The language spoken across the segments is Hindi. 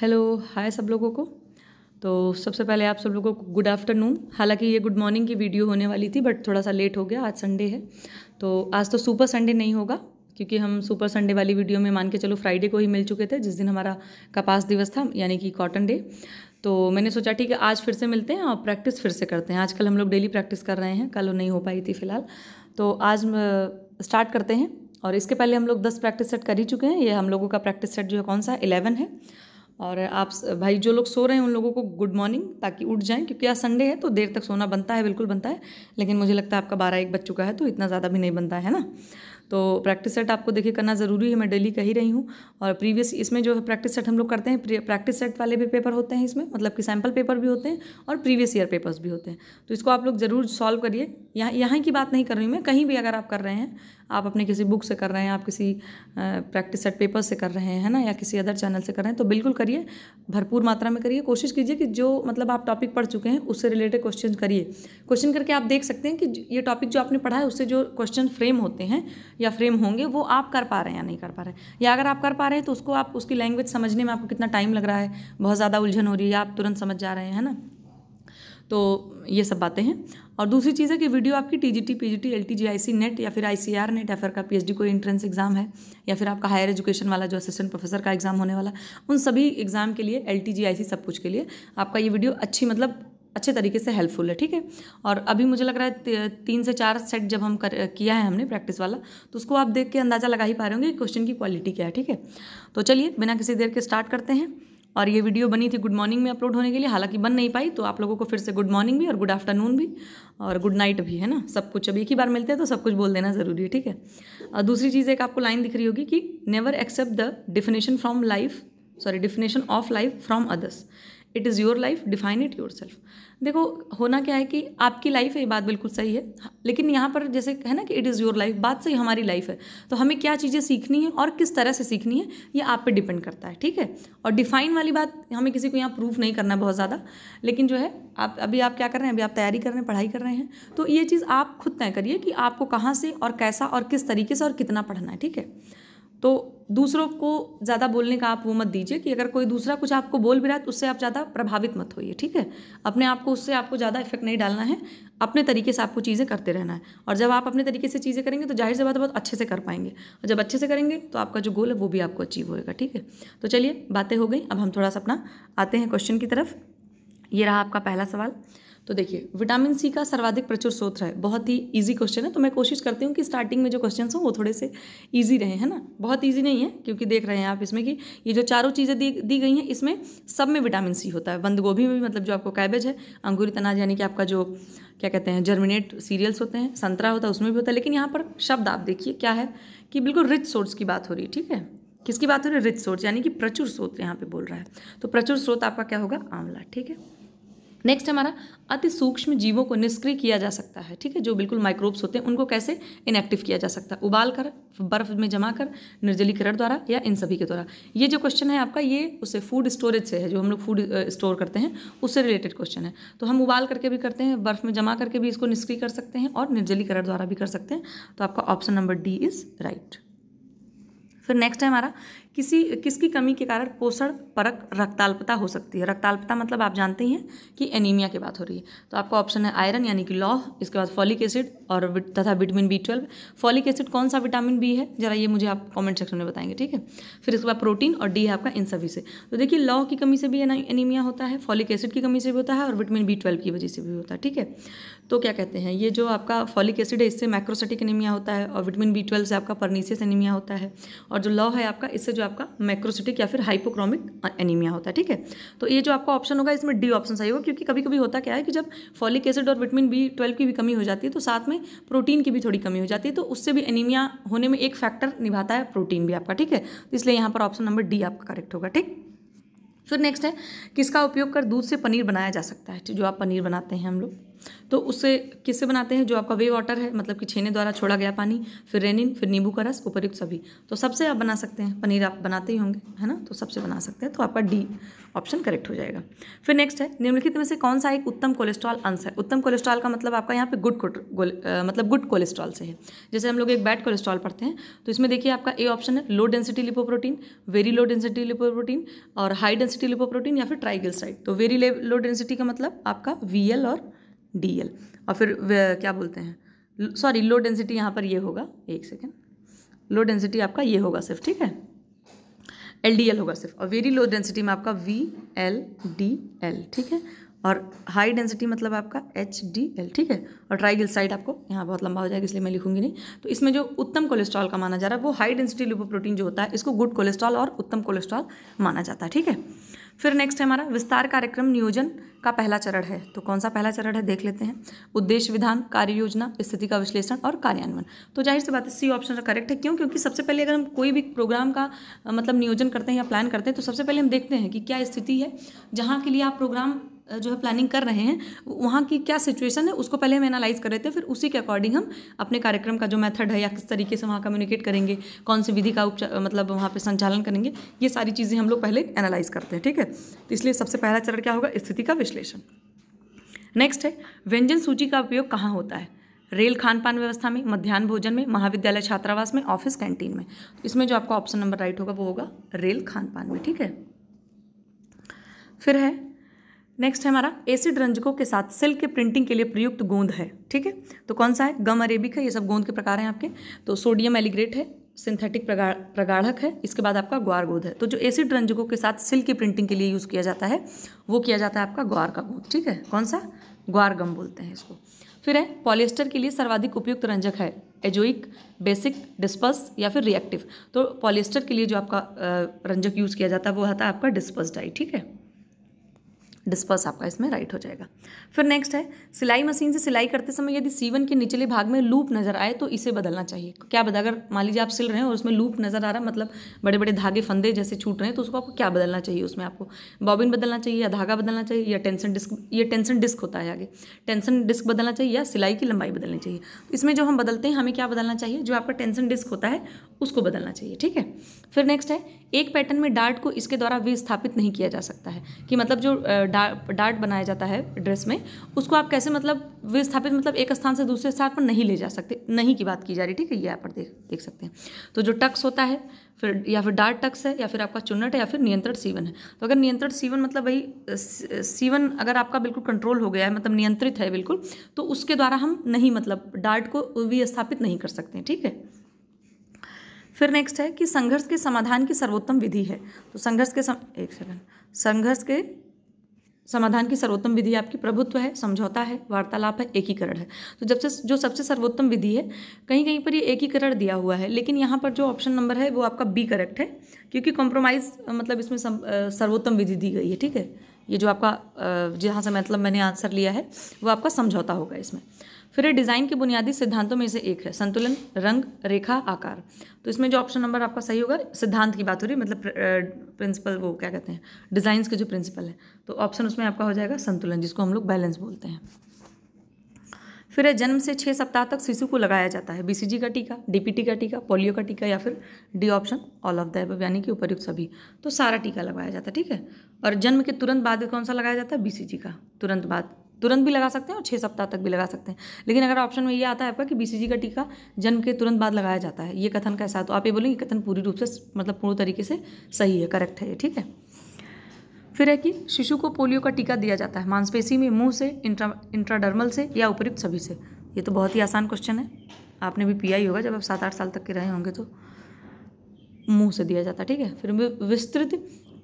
हेलो हाय सब लोगों को तो सबसे पहले आप सब लोगों को गुड आफ्टरनून हालांकि ये गुड मॉर्निंग की वीडियो होने वाली थी बट थोड़ा सा लेट हो गया आज संडे है तो आज तो सुपर संडे नहीं होगा क्योंकि हम सुपर संडे वाली वीडियो में मान के चलो फ्राइडे को ही मिल चुके थे जिस दिन हमारा कपास दिवस था यानी कि कॉटन डे तो मैंने सोचा ठीक है आज फिर से मिलते हैं और प्रैक्टिस फिर से करते हैं आजकल हम लोग डेली प्रैक्टिस कर रहे हैं कल नहीं हो पाई थी फिलहाल तो आज स्टार्ट करते हैं और इसके पहले हम लोग दस प्रैक्टिस सेट कर ही चुके हैं ये हम लोगों का प्रैक्टिस सेट जो है कौन सा इलेवन है और आप भाई जो लोग सो रहे हैं उन लोगों को गुड मॉर्निंग ताकि उठ जाएं क्योंकि आज संडे है तो देर तक सोना बनता है बिल्कुल बनता है लेकिन मुझे लगता है आपका बारह एक बज चुका है तो इतना ज़्यादा भी नहीं बनता है ना तो प्रैक्टिस सेट आपको देखिए करना ज़रूरी है मैं डेली कह ही रही हूँ और प्रीवियस इसमें जो है प्रैक्टिस सेट हम लोग करते हैं प्रैक्टिस सेट वाले भी पेपर होते हैं इसमें मतलब कि सैम्पल पेपर भी होते हैं और प्रीवियस ईयर पेपर्स भी होते हैं तो इसको आप लोग ज़रूर सॉल्व करिए यहाँ यहाँ की बात नहीं कर रही मैं कहीं भी अगर आप कर रहे हैं आप अपने किसी बुक से कर रहे हैं आप किसी प्रैक्टिस सेट पेपर से कर रहे हैं ना या किसी अदर चैनल से कर रहे हैं तो बिल्कुल करिए भरपूर मात्रा में करिए कोशिश कीजिए कि जो मतलब आप टॉपिक पढ़ चुके हैं उससे रिलेटेड क्वेश्चन करिए क्वेश्चन करके आप देख सकते हैं कि ये टॉपिक जो आपने पढ़ा है उससे जो क्वेश्चन फ्रेम होते हैं या फ्रेम होंगे वो आप कर पा रहे हैं या नहीं कर पा रहे हैं या अगर आप कर पा रहे हैं तो उसको आप उसकी लैंग्वेज समझने में आपको कितना टाइम लग रहा है बहुत ज़्यादा उलझन हो रही है आप तुरंत समझ जा रहे हैं है ना तो ये सब बातें हैं और दूसरी चीज़ है कि वीडियो आपकी T G T P G T L T G I C NET या फिर आई सी आर नेट या फिर आपका पी एच डी कोई एंट्रेंस एग्जाम है या फिर आपका हायर एजुकेशन वाला जो असिस्टेंट प्रोफेसर का एग्जाम होने वाला उन सभी एग्जाम के लिए एल टी जी आई सी सब कुछ के लिए आपका ये वीडियो अच्छी मतलब अच्छे तरीके से हेल्पफुल है ठीक है और अभी मुझे लग रहा है तीन से चार सेट जब हम कर किया है हमने प्रैक्टिस वाला तो उसको आप देख के अंदाज़ा लगा ही पा रहे होंगे क्वेश्चन की क्वालिटी क्या है ठीक है तो चलिए बिना किसी देर के स्टार्ट करते हैं और ये वीडियो बनी थी गुड मॉर्निंग में अपलोड होने के लिए हालांकि बन नहीं पाई तो आप लोगों को फिर से गुड मॉर्निंग भी और गुड आफ्टरनून भी और गुड नाइट भी है ना सब कुछ अब एक ही बार मिलते हैं तो सब कुछ बोल देना ज़रूरी है ठीक है और दूसरी चीज़ एक आपको लाइन दिख रही होगी कि never accept the definition from life sorry definition of life from others it is your life define it yourself देखो होना क्या है कि आपकी लाइफ है ये बात बिल्कुल सही है हाँ, लेकिन यहाँ पर जैसे है ना कि इट इज़ योर लाइफ बात सही हमारी लाइफ है तो हमें क्या चीज़ें सीखनी है और किस तरह से सीखनी है ये आप पे डिपेंड करता है ठीक है और डिफाइन वाली बात हमें किसी को यहाँ प्रूफ नहीं करना बहुत ज़्यादा लेकिन जो है आप अभी आप क्या कर रहे हैं अभी आप तैयारी कर रहे हैं पढ़ाई कर रहे हैं तो ये चीज़ आप खुद तय करिए कि आपको कहाँ से और कैसा और किस तरीके से और कितना पढ़ना है ठीक है तो दूसरों को ज़्यादा बोलने का आप वो मत दीजिए कि अगर कोई दूसरा कुछ आपको बोल भी रहा है तो उससे आप ज़्यादा प्रभावित मत होइए ठीक है अपने आप को उससे आपको ज़्यादा इफेक्ट नहीं डालना है अपने तरीके से आपको चीज़ें करते रहना है और जब आप अपने तरीके से चीज़ें करेंगे तो जाहिर से बात बहुत अच्छे से कर पाएंगे और जब अच्छे से करेंगे तो आपका जो गोल है वो भी आपको अचीव होएगा ठीक है तो चलिए बातें हो गई अब हम थोड़ा सा अपना आते हैं क्वेश्चन की तरफ ये रहा आपका पहला सवाल तो देखिए विटामिन सी का सर्वाधिक प्रचुर स्रोत है बहुत ही ईजी क्वेश्चन है तो मैं कोशिश करती हूँ कि स्टार्टिंग में जो क्वेश्चन हों वो थोड़े से ईजी रहे हैं ना बहुत ईजी नहीं है क्योंकि देख रहे हैं आप इसमें कि ये जो चारों चीज़ें दी दी गई हैं इसमें सब में विटामिन सी होता है बंद गोभी में भी मतलब जो आपको कैबेज है अंगूरी तनाज यानी कि आपका जो क्या कहते हैं जर्मिनेट सीरियल्स होते हैं संतरा होता है उसमें भी होता है लेकिन यहाँ पर शब्द आप देखिए क्या है कि बिल्कुल रिच सोर्स की बात हो रही है ठीक है किसकी बात हो रही है रिच सोर्स यानी कि प्रचुर स्रोत यहाँ पे बोल रहा है तो प्रचुर स्रोत आपका क्या होगा आंवला ठीक है नेक्स्ट हमारा अति सूक्ष्म जीवों को निष्क्रिय किया जा सकता है ठीक है जो बिल्कुल माइक्रोब्स होते हैं उनको कैसे इनएक्टिव किया जा सकता है उबाल कर बर्फ में जमा कर निर्जलीकरण द्वारा या इन सभी के द्वारा ये जो क्वेश्चन है आपका ये उसे फूड स्टोरेज से है जो हम लोग फूड स्टोर करते हैं उससे रिलेटेड क्वेश्चन है तो हम उबाल करके भी करते हैं बर्फ में जमा करके भी इसको निष्क्रिय कर सकते हैं और निर्जलीकरण द्वारा भी कर सकते हैं तो आपका option number D is right फिर नेक्स्ट है हमारा किसी किसकी कमी के कारण पोषण परक रक्ताल्पता हो सकती है रक्ताल्पता मतलब आप जानते हैं कि एनीमिया की बात हो रही है तो आपका ऑप्शन है आयरन यानी कि लौह इसके बाद फॉलिक एसिड और तथा vitamin B twelve folic acid कौन सा विटामिन बी है जरा ये मुझे आप कॉमेंट सेक्शन में बताएंगे ठीक है फिर इसके बाद प्रोटीन और डी है आपका इन सभी से तो देखिए लौह की कमी से भी एनीमिया होता है फॉलिक एसिड की कमी से भी होता है और विटामिन बी ट्वेल्व की वजह से भी होता है ठीक है तो क्या कहते हैं ये जो आपका फॉलिक एसिड है इससे माइक्रोसेटिक एनीमिया होता है और विटामिन बी ट्वेल्व से आपका परनीसियस एनीमिया होता है और जो लॉ है आपका इससे जो आपका मैक्रोसिटिक या फिर हाइपोक्रोमिक एनीमिया होता है ठीक है तो ये जो आपका ऑप्शन होगा इसमें डी ऑप्शन सही होगा क्योंकि कभी कभी होता क्या है कि जब फॉलिक एसिड और विटामिन बी ट्वेल्व की भी कमी हो जाती है तो साथ में प्रोटीन की भी थोड़ी कमी हो जाती है तो उससे भी एनीमिया होने में एक फैक्टर निभाता है प्रोटीन भी आपका ठीक है तो इसलिए यहाँ पर ऑप्शन नंबर डी आपका करेक्ट होगा ठीक फिर नेक्स्ट है किसका उपयोग कर दूध से पनीर बनाया जा सकता है जो आप पनीर बनाते हैं हम लोग तो उसे किससे बनाते हैं जो आपका वे वाटर है मतलब कि छेने द्वारा छोड़ा गया पानी फिर रेनिन फिर नींबू का रस उपयुक्त सभी तो सबसे आप बना सकते हैं पनीर आप बनाते ही होंगे है ना तो सबसे बना सकते हैं तो आपका डी ऑप्शन करेक्ट हो जाएगा फिर नेक्स्ट है निम्नलिखित में से कौन सा एक उत्तम कोलेस्ट्रॉल अंश है उत्तम कोलेस्ट्रॉल का मतलब आपका यहाँ पे गुड मतलब गुड कोलेस्ट्रॉल से है जैसे हम लोग एक बैड कोलेस्ट्रॉल पढ़ते हैं तो इसमें देखिए आपका ए ऑप्शन है low density lipoprotein very low density lipoprotein और हाई डेंसिटी लिपोप्रोटीन या फिर ट्राइगल तो वेरी लो डेंसिटी का मतलब आपका वी और डी एल और फिर क्या बोलते हैं सॉरी लो डेंसिटी यहाँ पर ये होगा एक सेकेंड लो डेंसिटी आपका ये होगा सिर्फ ठीक है एल डी एल होगा सिर्फ और वेरी लो डेंसिटी में आपका वी एल डी एल ठीक है और हाई डेंसिटी मतलब आपका एच डी एल ठीक है और ट्राइगिल साइड आपको यहाँ बहुत लंबा हो जाएगा इसलिए मैं लिखूंगी नहीं तो इसमें जो उत्तम कोलेस्ट्रॉल का माना जा रहा है वो हाई डेंसिटी लिपोप्रोटीन जो होता है इसको गुड कोलेस्ट्रॉल और उत्तम कोलेस्ट्रॉल माना जाता है ठीक है फिर नेक्स्ट है हमारा विस्तार कार्यक्रम नियोजन का पहला चरण है तो कौन सा पहला चरण है देख लेते हैं उद्देश्य विधान कार्य योजना स्थिति का विश्लेषण और कार्यान्वयन तो जाहिर सी बात है सी ऑप्शन करेक्ट है क्यों क्योंकि सबसे पहले अगर हम कोई भी प्रोग्राम का मतलब नियोजन करते हैं या प्लान करते हैं तो सबसे पहले हम देखते हैं कि क्या स्थिति है जहाँ के लिए आप प्रोग्राम जो है प्लानिंग कर रहे हैं वहाँ की क्या सिचुएशन है उसको पहले हम एनालाइज कर रहे थे फिर उसी के अकॉर्डिंग हम अपने कार्यक्रम का जो मेथड है या किस तरीके से वहाँ कम्युनिकेट करेंगे कौन सी विधि का उपचार मतलब वहाँ पर संचालन करेंगे ये सारी चीज़ें हम लोग पहले एनालाइज करते हैं ठीक है तो इसलिए सबसे पहला चरण क्या होगा स्थिति का विश्लेषण नेक्स्ट है व्यंजन सूची का उपयोग कहाँ होता है रेल खान पान व्यवस्था में मध्यान्ह भोजन में महाविद्यालय छात्रावास में ऑफिस कैंटीन में तो इसमें जो आपका ऑप्शन नंबर राइट होगा वो होगा रेल खान पान में ठीक है फिर है नेक्स्ट है हमारा एसिड रंजकों के साथ सिल्क के प्रिंटिंग के लिए प्रयुक्त गोंद है ठीक है तो कौन सा है गम अरेबिक है ये सब गोंद के प्रकार हैं आपके तो सोडियम एलिग्रेट है सिंथेटिक प्रगाढ़क है इसके बाद आपका ग्वार गोंद है तो जो एसिड रंजकों के साथ सिल्क की प्रिंटिंग के लिए यूज़ किया जाता है वो किया जाता है आपका ग्वार का गोंद ठीक है कौन सा ग्वार गम बोलते हैं इसको फिर है पॉलिएस्टर के लिए सर्वाधिक उपयुक्त रंजक है एजोइक बेसिक डिस्पर्स या फिर रिएक्टिव तो पॉलिएस्टर के लिए जो आपका रंजक यूज़ किया जाता है वो आता है आपका डिस्पर्स डाई ठीक है डिस्पर्स आपका इसमें राइट हो जाएगा फिर नेक्स्ट है सिलाई मशीन से सिलाई करते समय यदि सीवन के निचले भाग में लूप नज़र आए तो इसे बदलना चाहिए क्या बदल अगर मान लीजिए आप सिल रहे हैं और उसमें लूप नज़र आ रहा है मतलब बड़े बड़े धागे फंदे जैसे छूट रहे हैं तो उसको आपको क्या बदलना चाहिए उसमें आपको बॉबिन बदलना चाहिए या धागा बदलना चाहिए या टेंसन डिस्क ये टेंसन डिस्क होता है आगे टेंसन डिस्क बदलना चाहिए या सिलाई की लंबाई बदलनी चाहिए इसमें जो हम बदलते हैं हमें क्या बदलना चाहिए जो आपका टेंसन डिस्क होता है उसको बदलना चाहिए ठीक है फिर नेक्स्ट है एक पैटर्न में डार्ट को इसके द्वारा विस्थापित नहीं किया जा सकता है कि मतलब जो डार्ट बनाया जाता है ड्रेस में उसको आप कैसे मतलब विस्थापित मतलब एक स्थान से दूसरे स्थान पर नहीं ले जा सकते नहीं की बात की जा रही ठीक है ये आप पर देख देख सकते हैं तो जो टक्स होता है फिर या फिर डार्ट टक्स है या फिर आपका चुन्नट है या फिर नियंत्रण सीवन है तो अगर नियंत्रण सीवन मतलब वही सीवन अगर आपका बिल्कुल कंट्रोल हो गया है मतलब नियंत्रित है बिल्कुल तो उसके द्वारा हम नहीं मतलब डार्ट को विस्थापित नहीं कर सकते ठीक है फिर नेक्स्ट है कि संघर्ष के समाधान की सर्वोत्तम विधि है तो संघर्ष के सम एक सेकंड संघर्ष के समाधान की सर्वोत्तम विधि आपकी प्रभुत्व है समझौता है वार्तालाप है एकीकरण है तो जब से जो सबसे सर्वोत्तम विधि है कहीं कहीं पर ये एकीकरण दिया हुआ है लेकिन यहाँ पर जो ऑप्शन नंबर है वो आपका बी करेक्ट है क्योंकि कॉम्प्रोमाइज़ मतलब इसमें सर्वोत्तम विधि दी गई है ठीक है ये जो आपका जहाँ से मतलब मैंने आंसर लिया है वो आपका समझौता होगा इसमें फिर डिज़ाइन के बुनियादी सिद्धांतों में से एक है संतुलन रंग रेखा आकार तो इसमें जो ऑप्शन नंबर आपका सही होगा सिद्धांत की बात हो रही है मतलब प्रिंसिपल वो क्या कहते हैं डिज़ाइंस के जो प्रिंसिपल है तो ऑप्शन उसमें आपका हो जाएगा संतुलन जिसको हम लोग बैलेंस बोलते हैं फिर जन्म से छः सप्ताह तक शिशु को लगाया जाता है बीसीजी का टीका डीपीटी का टीका पोलियो का टीका या फिर D option all of the above यानी कि उपयुक्त सभी तो सारा टीका लगाया जाता है ठीक है और जन्म के तुरंत बाद कौन सा लगाया जाता है बीसीजी का तुरंत बाद तुरंत भी लगा सकते हैं और छः सप्ताह तक भी लगा सकते हैं लेकिन अगर ऑप्शन में ये आता है आपका कि बीसीजी का टीका जन्म के तुरंत बाद लगाया जाता है ये कथन कैसा है तो आप ये बोलेंगे कथन पूरी रूप से मतलब पूर्ण तरीके से सही है करेक्ट है ये ठीक है फिर है कि शिशु को पोलियो का टीका दिया जाता है मांसपेशी में मुंह से इंट्रा इंट्राडर्मल से या उपयुक्त सभी से ये तो बहुत ही आसान क्वेश्चन है आपने भी पिया ही होगा जब आप सात आठ साल तक के रहे होंगे तो मुंह से दिया जाता है ठीक है फिर विस्तृत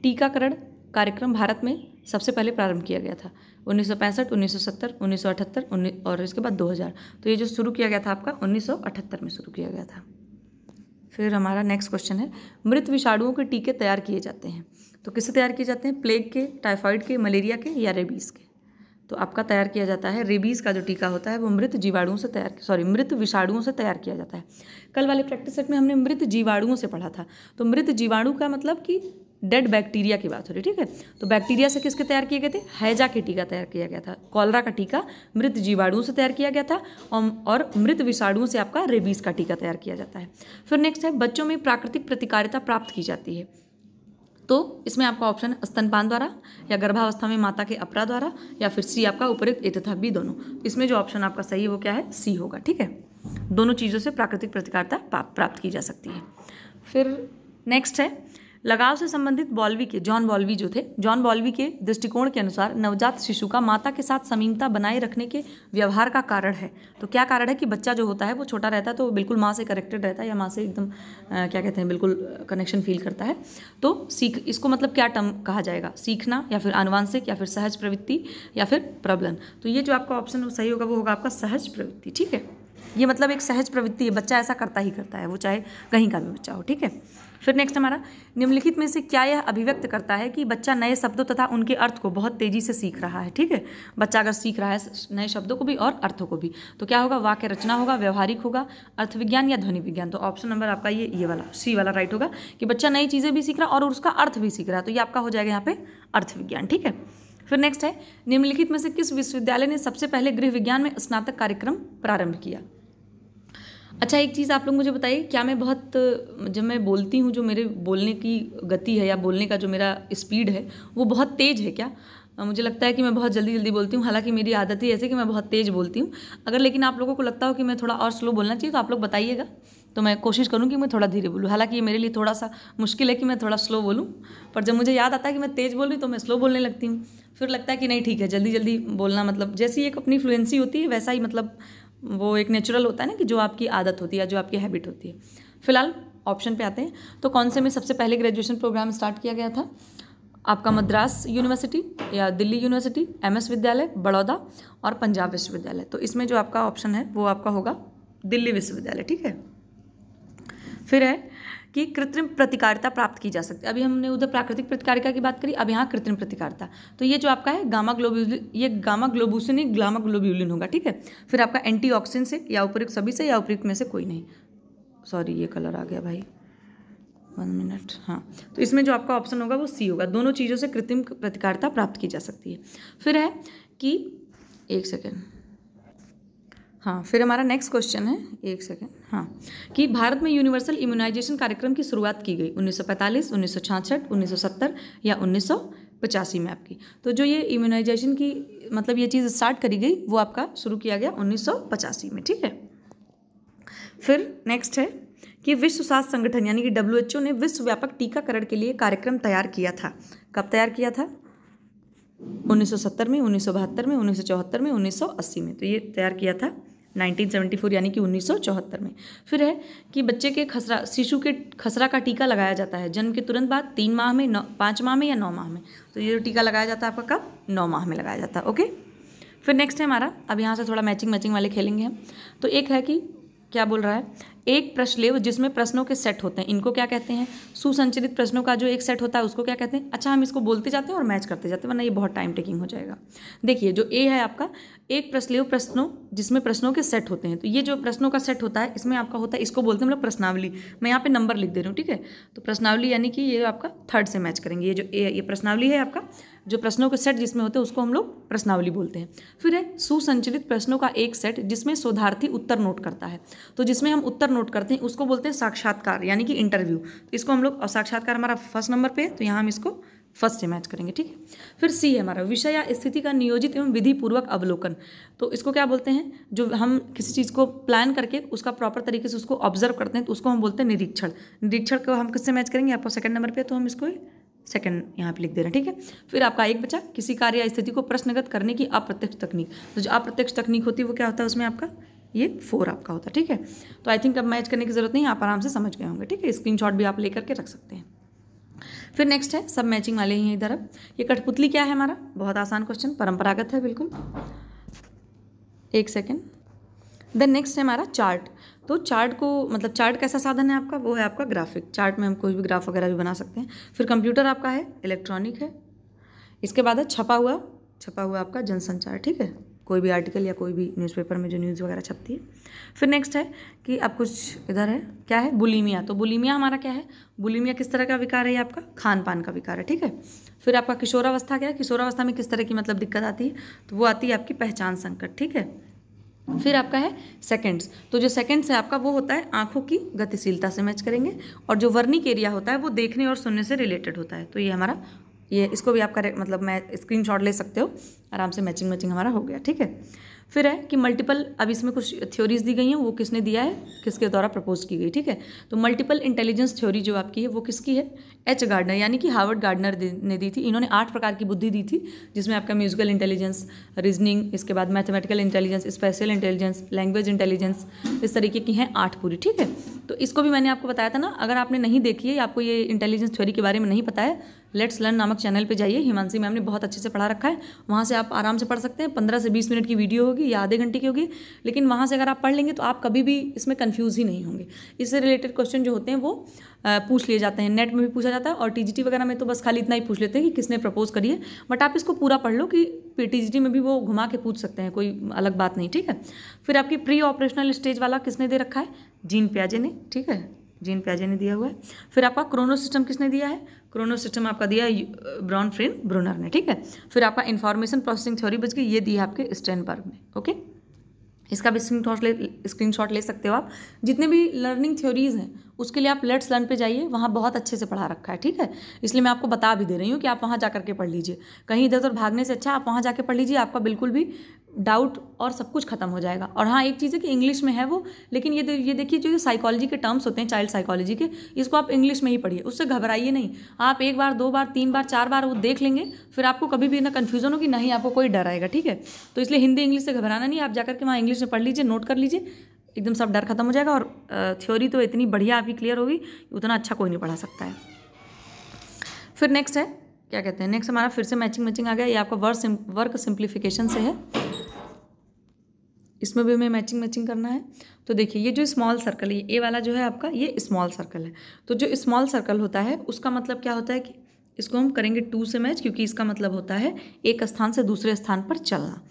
टीकाकरण कार्यक्रम भारत में सबसे पहले प्रारंभ किया गया था 1965, 1970, 1978 उन्नीस और इसके बाद 2000 तो ये जो शुरू किया गया था आपका 1978 में शुरू किया गया था फिर हमारा नेक्स्ट क्वेश्चन है मृत विषाणुओं के टीके तैयार किए जाते हैं तो किससे तैयार किए जाते हैं प्लेग के टाइफाइड के मलेरिया के या रेबीज़ के तो आपका तैयार किया जाता है रेबीज़ का जो टीका होता है वो मृत जीवाणुओं से तैयार सॉरी मृत विषाणुओं से तैयार किया जाता है कल वाले प्रैक्टिस सेट में हमने मृत जीवाणुओं से पढ़ा था तो मृत जीवाणु का मतलब कि डेड बैक्टीरिया की बात हो रही ठीक है तो बैक्टीरिया से किसके तैयार किए गए थे हैजा के टीका तैयार किया गया था कॉलरा का टीका मृत जीवाणुओं से तैयार किया गया था और मृत विषाणुओं से आपका रेबीज का टीका तैयार किया जाता है फिर नेक्स्ट है बच्चों में प्राकृतिक प्रतिकारिता प्राप्त की जाती है तो इसमें आपका ऑप्शन स्तनपान द्वारा या गर्भावस्था में माता के अपरा द्वारा या फिर सी आपका ए तथा बी दोनों इसमें जो ऑप्शन आपका सही है वो क्या है सी होगा ठीक है दोनों चीज़ों से प्राकृतिक प्रतिकारिता प्राप्त की जा सकती है फिर नेक्स्ट है लगाव से संबंधित बॉल्वी के जॉन बॉल्वी जो थे जॉन बॉल्वी के दृष्टिकोण के अनुसार नवजात शिशु का माता के साथ समीमता बनाए रखने के व्यवहार का कारण है तो क्या कारण है कि बच्चा जो होता है वो छोटा रहता है तो बिल्कुल माँ से कनेक्टेड रहता है या माँ से एकदम क्या कहते हैं बिल्कुल कनेक्शन फील करता है तो सीख इसको मतलब क्या टर्म कहा जाएगा सीखना या फिर अनुवांशिक या फिर सहज प्रवृत्ति या फिर प्रबलन तो ये जो आपका ऑप्शन सही होगा वो होगा आपका सहज प्रवृत्ति ठीक है ये मतलब एक सहज प्रवृत्ति है बच्चा ऐसा करता ही करता है वो चाहे कहीं का भी बच्चा हो ठीक है फिर नेक्स्ट हमारा निम्नलिखित में से क्या यह अभिव्यक्त करता है कि बच्चा नए शब्दों तथा उनके अर्थ को बहुत तेजी से सीख रहा है ठीक है बच्चा अगर सीख रहा है नए शब्दों को भी और अर्थों को भी तो क्या होगा वाक्य रचना होगा व्यवहारिक होगा अर्थ विज्ञान या ध्वनि विज्ञान तो ऑप्शन नंबर आपका ये ये वाला सी वाला राइट होगा कि बच्चा नई चीज़ें भी सीख रहा और उसका अर्थ भी सीख रहा है तो ये आपका हो जाएगा यहाँ पे अर्थ विज्ञान ठीक है फिर नेक्स्ट है निम्नलिखित में से किस विश्वविद्यालय ने सबसे पहले गृह विज्ञान में स्नातक कार्यक्रम प्रारंभ किया अच्छा एक चीज़ आप लोग मुझे बताइए क्या मैं बहुत जब मैं बोलती हूँ जो मेरे बोलने की गति है या बोलने का जो मेरा स्पीड है वो बहुत तेज़ है क्या मुझे लगता है कि मैं बहुत जल्दी जल्दी बोलती हूँ हालांकि मेरी आदत ही ऐसे कि मैं बहुत तेज़ बोलती हूँ अगर लेकिन आप लोगों को लगता हो कि मैं थोड़ा और स्लो बोलना चाहिए तो आप लोग बताइएगा तो मैं कोशिश करूँ कि मैं थोड़ा धीरे बोलूँ हालांकि ये मेरे लिए थोड़ा सा मुश्किल है कि मैं थोड़ा स्लो बोलूँ पर जब मुझे याद आता है कि मैं तेज़ बोल रही तो मैं स्लो बोलने लगती हूँ फिर लगता है कि नहीं ठीक है जल्दी जल्दी बोलना मतलब जैसी एक अपनी फ्लुएंसी होती है वैसा ही मतलब वो एक नेचुरल होता है ना कि जो आपकी आदत होती है जो आपकी हैबिट होती है फिलहाल ऑप्शन पे आते हैं तो कौन से में सबसे पहले ग्रेजुएशन प्रोग्राम स्टार्ट किया गया था आपका मद्रास यूनिवर्सिटी या दिल्ली यूनिवर्सिटी एमएस विद्यालय बड़ौदा और पंजाब विश्वविद्यालय तो इसमें जो आपका ऑप्शन है वो आपका होगा दिल्ली विश्वविद्यालय ठीक है फिर है कि कृत्रिम प्रतिकारिता प्राप्त की जा सकती है अभी हमने उधर प्राकृतिक प्रतिकारिता की बात करी अब यहाँ कृत्रिम प्रतिकारिता तो ये जो आपका है गामा ग्लोब्यूलिन ये गामा ग्लोबूसिन ही गामा ग्लोब्यूलिन होगा ठीक है फिर आपका ऑक्सीन से या उपयुक्त सभी से या उपयुक्त में से कोई नहीं सॉरी ये कलर आ गया भाई वन मिनट हाँ तो इसमें जो आपका ऑप्शन होगा वो सी होगा दोनों चीज़ों से कृत्रिम प्रतिकारिता प्राप्त की जा सकती है फिर है कि एक सेकेंड हाँ फिर हमारा नेक्स्ट क्वेश्चन है एक सेकेंड हाँ कि भारत में यूनिवर्सल इम्यूनाइजेशन कार्यक्रम की शुरुआत की गई 1945, 1966, 1970 या उन्नीस में आपकी तो जो ये इम्यूनाइजेशन की मतलब ये चीज़ स्टार्ट करी गई वो आपका शुरू किया गया उन्नीस में ठीक है फिर नेक्स्ट है कि विश्व स्वास्थ्य संगठन यानी कि डब्ल्यू ने विश्वव्यापक टीकाकरण के लिए कार्यक्रम तैयार किया था कब तैयार किया था 1970 में 1972 में 1974 में 1980 में तो ये तैयार किया था 1974 यानी कि 1974 में फिर है कि बच्चे के खसरा शिशु के खसरा का टीका लगाया जाता है जन्म के तुरंत बाद तीन माह में नौ पाँच माह में या नौ माह में तो ये जो टीका लगाया जाता है आपका कब नौ माह में लगाया जाता है ओके फिर नेक्स्ट है हमारा अब यहाँ से थोड़ा मैचिंग मैचिंग वाले खेलेंगे हम तो एक है कि क्या बोल रहा है एक प्रश्लेव जिसमें प्रश्नों के सेट होते हैं इनको क्या कहते हैं सुसंचरित प्रश्नों का जो एक सेट होता है उसको क्या कहते हैं अच्छा हम इसको बोलते जाते हैं और मैच करते जाते हैं वरना ये बहुत टाइम टेकिंग हो जाएगा देखिए जो ए है आपका एक प्रश्लेव प्रश्नों जिसमें प्रश्नों के सेट होते हैं तो ये जो प्रश्नों का सेट होता है इसमें आपका होता है इसको बोलते हैं मतलब प्रश्नावली मैं यहाँ पे नंबर लिख दे रहा हूँ ठीक है तो प्रश्नावली यानी कि ये आपका थर्ड से मैच करेंगे ये जो ए ये प्रश्नावली है आपका जो प्रश्नों के सेट जिसमें होते हैं उसको हम लोग प्रश्नावली बोलते हैं फिर है सुसंचलित प्रश्नों का एक सेट जिसमें शोधार्थी उत्तर नोट करता है तो जिसमें हम उत्तर नोट करते हैं उसको बोलते हैं साक्षात्कार यानी कि इंटरव्यू तो इसको हम लोग और साक्षात्कार हमारा फर्स्ट नंबर पर है तो यहाँ हम इसको फर्स्ट से मैच करेंगे ठीक है फिर सी है हमारा विषय या स्थिति का नियोजित एवं विधिपूर्वक अवलोकन तो इसको क्या बोलते हैं जो हम किसी चीज़ को प्लान करके उसका प्रॉपर तरीके से उसको ऑब्जर्व करते हैं तो उसको हम बोलते हैं निरीक्षण निरीक्षण को हम किससे मैच करेंगे आपको सेकंड नंबर पे तो हम इसको सेकंड यहाँ पे लिख दे रहे हैं ठीक है फिर आपका एक बचा किसी कार्य या स्थिति को प्रश्नगत करने की अप्रत्यक्ष तकनीक तो जो अप्रत्यक्ष तकनीक होती है वो क्या होता है उसमें आपका ये फोर आपका होता है ठीक है तो आई थिंक अब मैच करने की जरूरत नहीं आप आराम से समझ गए होंगे ठीक है शॉट भी आप लेकर के रख सकते हैं फिर नेक्स्ट है सब मैचिंग वाले ही हैं इधर अब ये कठपुतली क्या है हमारा बहुत आसान क्वेश्चन परंपरागत है बिल्कुल एक सेकेंड देन नेक्स्ट है हमारा चार्ट तो चार्ट को मतलब चार्ट कैसा साधन है आपका वो है आपका ग्राफिक चार्ट में हम कोई भी ग्राफ वगैरह भी बना सकते हैं फिर कंप्यूटर आपका है इलेक्ट्रॉनिक है इसके बाद है छपा हुआ छपा हुआ आपका जनसंचार ठीक है कोई भी आर्टिकल या कोई भी न्यूज़पेपर में जो न्यूज़ वगैरह छपती है फिर नेक्स्ट है कि आप कुछ इधर है क्या है बुलीमिया तो बुलीमिया हमारा क्या है बुलीमिया किस तरह का विकार है आपका खान पान का विकार है ठीक है फिर आपका किशोरावस्था क्या है किशोरावस्था में किस तरह की मतलब दिक्कत आती है तो वो आती है आपकी पहचान संकट ठीक है फिर आपका है सेकेंड्स तो जो सेकेंड्स है आपका वो होता है आंखों की गतिशीलता से मैच करेंगे और जो वर्निक एरिया होता है वो देखने और सुनने से रिलेटेड होता है तो ये हमारा ये इसको भी आपका मतलब मैं स्क्रीनशॉट ले सकते हो आराम से मैचिंग मैचिंग हमारा हो गया ठीक है फिर है कि मल्टीपल अब इसमें कुछ थ्योरीज दी गई हैं वो किसने दिया है किसके द्वारा प्रपोज की गई ठीक है तो मल्टीपल इंटेलिजेंस थ्योरी जो आपकी है वो किसकी है एच गार्डनर यानी कि हार्वर्ड गार्डनर ने दी थी इन्होंने आठ प्रकार की बुद्धि दी थी जिसमें आपका म्यूजिकल इंटेलिजेंस रीजनिंग इसके बाद mathematical intelligence special intelligence language intelligence इस तरीके की हैं आठ पूरी ठीक है तो इसको भी मैंने आपको बताया था ना अगर आपने नहीं देखी है आपको ये इंटेलिजेंस थ्योरी के बारे में नहीं पता है लेट्स लर्न नामक चैनल पे जाइए हिमांशी मैम ने बहुत अच्छे से पढ़ा रखा है वहाँ से आप आराम से पढ़ सकते हैं पंद्रह से बीस मिनट की वीडियो होगी या आधे घंटे की होगी लेकिन वहाँ से अगर आप पढ़ लेंगे तो आप कभी भी इसमें कन्फ्यूज़ ही नहीं होंगे इससे रिलेटेड क्वेश्चन जो होते हैं वो पूछ लिए जाते हैं नेट में भी पूछा जाता है और टी वगैरह में तो बस खाली इतना ही पूछ लेते हैं कि किसने प्रपोज करिए बट आप इसको पूरा पढ़ लो कि टी में भी वो घुमा के पूछ सकते हैं कोई अलग बात नहीं ठीक है फिर आपकी प्री ऑपरेशनल स्टेज वाला किसने दे रखा है जीन प्याजे ने ठीक है जीन प्याजे ने दिया हुआ है फिर आपका क्रोनो सिस्टम किसने दिया है क्रोनो सिस्टम आपका दिया ब्रॉन फ्रेन ब्रूनर ने ठीक है फिर आपका इन्फॉर्मेशन प्रोसेसिंग थ्योरी बच गई ये दी है आपके स्टेनबर्ग ने ओके इसका भी स्क्रीन शॉट ले स्क्रीन शॉट ले सकते हो आप जितने भी लर्निंग थ्योरीज हैं उसके लिए आप लेट्स लर्न पे जाइए वहाँ बहुत अच्छे से पढ़ा रखा है ठीक है इसलिए मैं आपको बता भी दे रही हूँ कि आप वहाँ जा करके पढ़ लीजिए कहीं इधर उधर भागने से अच्छा आप वहाँ जाके पढ़ लीजिए आपका बिल्कुल भी डाउट और सब कुछ खत्म हो जाएगा और हाँ एक चीज़ है कि इंग्लिश में है वो लेकिन ये ये देखिए जो साइकोलॉजी के टर्म्स होते हैं चाइल्ड साइकोलॉजी के इसको आप इंग्लिश में ही पढ़िए उससे घबराइए नहीं आप एक बार दो बार तीन बार चार बार वो देख लेंगे फिर आपको कभी भी ना कन्फ्यूजन होगी नहीं आपको कोई डर आएगा ठीक है तो इसलिए हिंदी इंग्लिश से घबराना नहीं आप जाकर के वहाँ इंग्लिश में पढ़ लीजिए नोट कर लीजिए एकदम सब डर खत्म हो जाएगा और थ्योरी तो इतनी बढ़िया आपकी क्लियर होगी उतना अच्छा कोई नहीं पढ़ा सकता है फिर नेक्स्ट है क्या कहते हैं नेक्स्ट हमारा फिर से मैचिंग मैचिंग आ गया ये आपका वर्क वर्क सिंप्लीफिकेशन से है इसमें भी हमें मैचिंग मैचिंग करना है तो देखिए ये जो स्मॉल सर्कल है ए वाला जो है आपका ये स्मॉल सर्कल है तो जो स्मॉल सर्कल होता है उसका मतलब क्या होता है कि इसको हम करेंगे टू से मैच क्योंकि इसका मतलब होता है एक स्थान से दूसरे स्थान पर चलना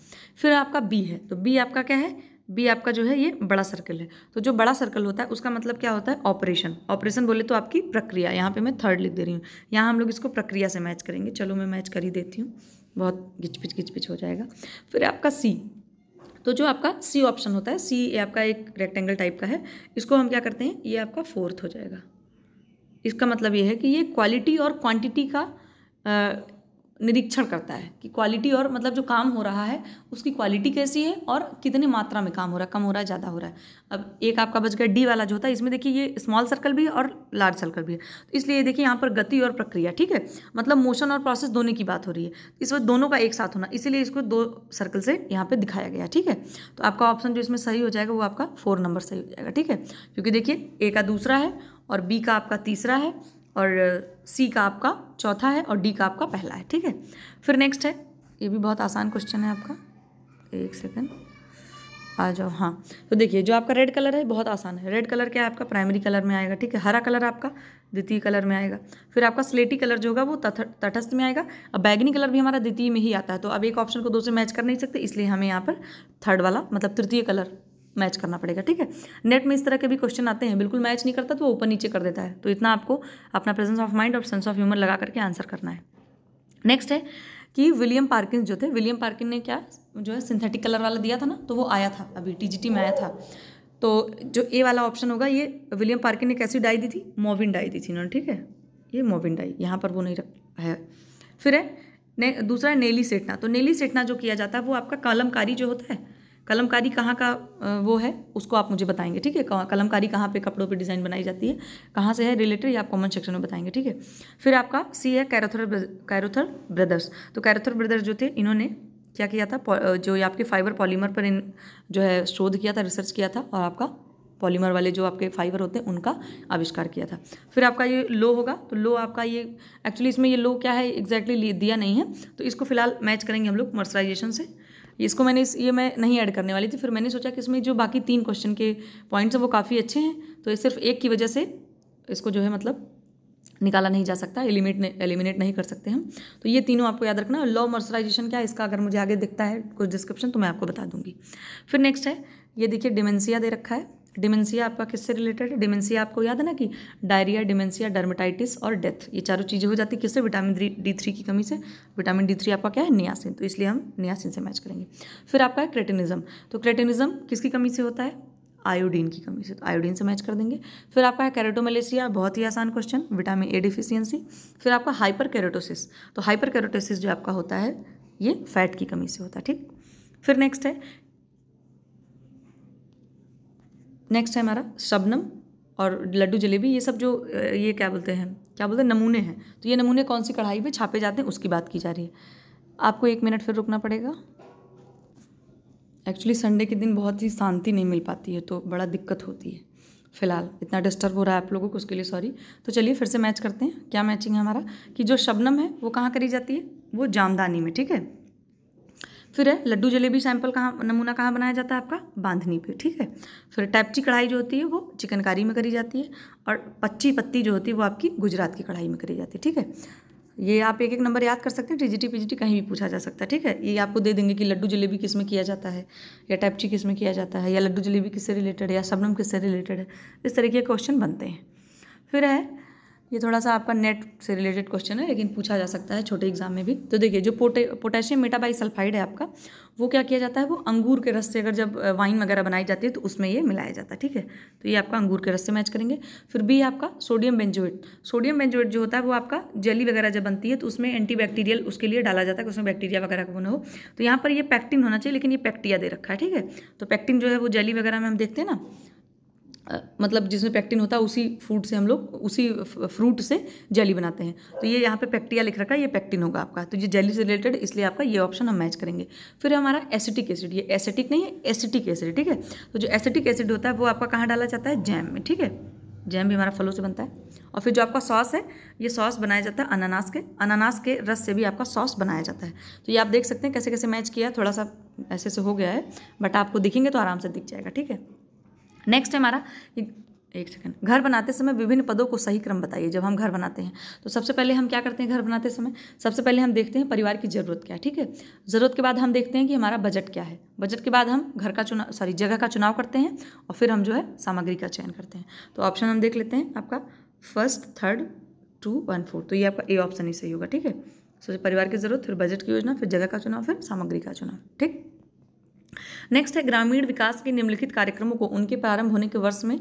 फिर आपका बी है तो बी आपका क्या है बी आपका जो है ये बड़ा सर्कल है तो जो बड़ा सर्कल होता है उसका मतलब क्या होता है ऑपरेशन ऑपरेशन बोले तो आपकी प्रक्रिया यहाँ पे मैं थर्ड लिख दे रही हूँ यहाँ हम लोग इसको प्रक्रिया से मैच करेंगे चलो मैं मैच कर ही देती हूँ बहुत घिचपिच घिचपिच हो जाएगा फिर आपका सी तो जो आपका सी ऑप्शन होता है सी ये आपका एक रेक्टेंगल टाइप का है इसको हम क्या करते हैं ये आपका फोर्थ हो जाएगा इसका मतलब ये है कि ये क्वालिटी और क्वांटिटी का निरीक्षण करता है कि क्वालिटी और मतलब जो काम हो रहा है उसकी क्वालिटी कैसी है और कितनी मात्रा में काम हो रहा है कम हो रहा है ज़्यादा हो रहा है अब एक आपका बच गया डी वाला जो होता है इसमें देखिए ये स्मॉल सर्कल भी है और लार्ज सर्कल भी है तो इसलिए ये देखिए यहाँ पर गति और प्रक्रिया ठीक है मतलब मोशन और प्रोसेस दोनों की बात हो रही है इस वक्त दोनों का एक साथ होना इसीलिए इसको दो सर्कल से यहाँ पर दिखाया गया ठीक है तो आपका ऑप्शन जो इसमें सही हो जाएगा वो आपका फोर नंबर सही हो जाएगा ठीक है क्योंकि देखिए ए का दूसरा है और बी का आपका तीसरा है और सी का आपका चौथा है और डी का आपका पहला है ठीक है फिर नेक्स्ट है ये भी बहुत आसान क्वेश्चन है आपका एक सेकेंड आ जाओ हाँ तो देखिए जो आपका रेड कलर है बहुत आसान है रेड कलर क्या है आपका प्राइमरी कलर में आएगा ठीक है हरा कलर आपका द्वितीय कलर में आएगा फिर आपका स्लेटी कलर जो होगा वो तटस्थ में आएगा अब बैगनी कलर भी हमारा द्वितीय में ही आता है तो अब एक ऑप्शन को दो से मैच कर नहीं सकते इसलिए हमें यहाँ पर थर्ड वाला मतलब तृतीय कलर मैच करना पड़ेगा ठीक है नेट में इस तरह के भी क्वेश्चन आते हैं बिल्कुल मैच नहीं करता तो वो ऊपर नीचे कर देता है तो इतना आपको अपना प्रेजेंस ऑफ माइंड और सेंस ऑफ ह्यूमर लगा करके आंसर करना है नेक्स्ट है कि विलियम पार्किंस जो थे विलियम पार्किन ने क्या जो है सिंथेटिक कलर वाला दिया था ना तो वो आया था अभी टीजीटी में आया था तो जो ए वाला ऑप्शन होगा ये विलियम पार्किन ने कैसी डाई दी थी मोविन डाई दी थी इन्होंने ठीक है ये मोविन डाई यहाँ पर वो नहीं रख है फिर है ने, दूसरा है नेली सेटना तो नेली सेटना जो किया जाता है वो आपका कलमकारी जो होता है कलमकारी कहाँ का वो है उसको आप मुझे बताएंगे ठीक है कलमकारी कहाँ पे कपड़ों पे डिज़ाइन बनाई जाती है कहाँ से है रिलेटेड ये आप कमेंट सेक्शन में बताएंगे ठीक है फिर आपका सी है कैरोथर कैरोथर ब्रदर्स तो कैरोथर ब्रदर्स जो थे इन्होंने क्या किया था जो ये आपके फाइबर पॉलीमर पर इन जो है शोध किया था रिसर्च किया था और आपका पॉलीमर वाले जो आपके फाइबर होते हैं उनका आविष्कार किया था फिर आपका ये लो होगा तो लो आपका ये एक्चुअली इसमें ये लो क्या है एग्जैक्टली exactly दिया नहीं है तो इसको फिलहाल मैच करेंगे हम लोग मर्सराइजेशन से इसको मैंने इस ये मैं नहीं ऐड करने वाली थी फिर मैंने सोचा कि इसमें जो बाकी तीन क्वेश्चन के पॉइंट्स हैं वो काफ़ी अच्छे हैं तो ये सिर्फ एक की वजह से इसको जो है मतलब निकाला नहीं जा सकता एलिमिनेट एलिमिनेट नहीं कर सकते हम तो ये तीनों आपको याद रखना लो मर्सराइजेशन क्या है इसका अगर मुझे आगे दिखता है कुछ डिस्क्रिप्शन तो मैं आपको बता दूंगी फिर नेक्स्ट है ये देखिए डिमेंसिया दे रखा है डिमेंसिया आपका किससे रिलेटेड है डिमेंसिया आपको याद है ना कि डायरिया डिमेंसिया डर्मेटाइटिस और डेथ ये चारों चीज़ें हो जाती है किससे विटामिन डी थ्री की कमी से विटामिन डी थ्री आपका क्या है नियासिन तो इसलिए हम नियासिन से मैच करेंगे फिर आपका है क्रेटिनिज्म तो क्रेटिनिज्म किसकी कमी से होता है आयोडीन की कमी से तो आयोडीन से मैच कर देंगे फिर आपका है कैरेटोमलेसिया बहुत ही आसान क्वेश्चन विटामिन ए डिफिशियंसी फिर आपका हाइपर कैरेटोसिस तो हाइपर कैरेटोसिस जो आपका होता है ये फैट की कमी से होता है ठीक फिर नेक्स्ट है नेक्स्ट है हमारा शबनम और लड्डू जलेबी ये सब जो ये क्या बोलते हैं क्या बोलते हैं नमूने हैं तो ये नमूने कौन सी कढ़ाई पे छापे जाते हैं उसकी बात की जा रही है आपको एक मिनट फिर रुकना पड़ेगा एक्चुअली संडे के दिन बहुत ही शांति नहीं मिल पाती है तो बड़ा दिक्कत होती है फिलहाल इतना डिस्टर्ब हो रहा है आप लोगों को उसके लिए सॉरी तो चलिए फिर से मैच करते हैं क्या मैचिंग है हमारा कि जो शबनम है वो कहाँ करी जाती है वो जामदानी में ठीक है फिर है लड्डू जलेबी सैंपल कहाँ नमूना कहाँ बनाया जाता है आपका बांधनी पे ठीक है फिर टैपची कढ़ाई जो होती है वो चिकनकारी में करी जाती है और पच्ची पत्ती जो होती है वो आपकी गुजरात की कढ़ाई में करी जाती है ठीक है ये आप एक एक नंबर याद कर सकते हैं टीजीटी पीजीटी कहीं भी पूछा जा सकता है ठीक है ये आपको दे देंगे कि लड्डू जलेबी किस में किया जाता है या टैपची किस में किया जाता है या लड्डू जलेबी किससे रिलेटेड है या शबनम किससे रिलेटेड है इस तरीके के क्वेश्चन बनते हैं फिर है ये थोड़ा सा आपका नेट से रिलेटेड क्वेश्चन है लेकिन पूछा जा सकता है छोटे एग्जाम में भी तो देखिए जो पोटे पोटेशियम मेटाबाई सल्फाइड है आपका वो क्या किया जाता है वो अंगूर के रस से अगर जब वाइन वगैरह बनाई जाती है तो उसमें ये मिलाया जाता है ठीक है तो ये आपका अंगूर के रस से मैच करेंगे फिर बी आपका सोडियम बेंजोइट सोडियम बेंजोइट जो होता है वो आपका जली वगैरह जब बनती है तो उसमें एंटीबैक्टीरियल उसके लिए डाला जाता है कि उसमें बैक्टीरिया वगैरह का ना हो तो यहाँ पर ये पैक्टिन होना चाहिए लेकिन ये पैक्टिया दे रखा है ठीक है तो पैक्टिन जो है वो जली वगैरह में हम देखते हैं ना मतलब जिसमें पैक्टिन होता है उसी फूड से हम लोग उसी फ्रूट से जेली बनाते हैं तो ये यहाँ पे पैक्टिया लिख रखा है ये पैक्टिन होगा आपका तो ये जेली से रिलेटेड इसलिए आपका ये ऑप्शन हम मैच करेंगे फिर हमारा एसिटिक एसिड ये एसिटिक नहीं है एसिटिक एसिड ठीक है तो जो एसिटिक एसिड होता है वो आपका कहाँ डाला जाता है जैम में ठीक है जैम भी हमारा फलों से बनता है और फिर जो आपका सॉस है ये सॉस बनाया जाता है अनानास के अनानास के रस से भी आपका सॉस बनाया जाता है तो ये आप देख सकते हैं कैसे कैसे मैच किया थोड़ा सा ऐसे से हो गया है बट आपको दिखेंगे तो आराम से दिख जाएगा ठीक है नेक्स्ट है हमारा एक सेकंड घर बनाते समय विभिन्न पदों को सही क्रम बताइए जब हम घर बनाते हैं तो सबसे पहले हम क्या करते हैं घर बनाते समय सबसे पहले हम देखते हैं परिवार की ज़रूरत क्या है ठीक है ज़रूरत के बाद हम देखते हैं कि हमारा बजट क्या है बजट के बाद हम घर का चुनाव सॉरी जगह का चुनाव करते हैं और फिर हम जो है सामग्री का चयन करते हैं तो ऑप्शन हम देख लेते हैं आपका first third two one four तो ये आपका ए ऑप्शन ही सही होगा ठीक है सो परिवार की ज़रूरत फिर बजट की योजना फिर जगह का चुनाव फिर सामग्री का चुनाव ठीक नेक्स्ट है ग्रामीण विकास के निम्नलिखित कार्यक्रमों को उनके प्रारंभ होने के वर्ष में